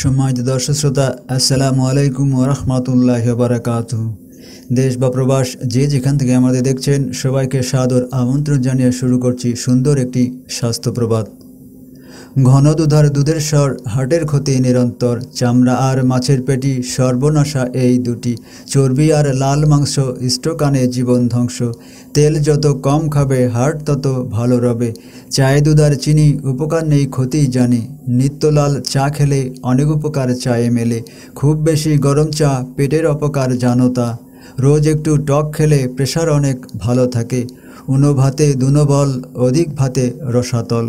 সম্মানিত দর্শক শ্রোতা আসসালামু আলাইকুম রহমতুল্লাহ বারাকাত দেশ বা প্রবাস যে যেখান থেকে আমাদের দেখছেন সবাইকে সাদর আমন্ত্রণ জানিয়ে শুরু করছি সুন্দর একটি স্বাস্থ্য প্রবাদ ঘন দুধার দুধের স্বর হার্টের ক্ষতি নিরন্তর চামড়া আর মাছের পেটি সর্বনাশা এই দুটি চর্বি আর লাল মাংস ইষ্টকানে জীবন ধ্বংস তেল যত কম খাবে হার্ট তত ভালো রবে চায়ে দুধার চিনি উপকার নেই ক্ষতি জানি নিত্যলাল চা খেলে অনেক উপকার চায়ে মেলে খুব বেশি গরম চা পেটের অপকার জানো তা রোজ একটু টক খেলে প্রেশার অনেক ভালো থাকে উনো ভাতে দুনো বল অধিক ভাতে রসাতল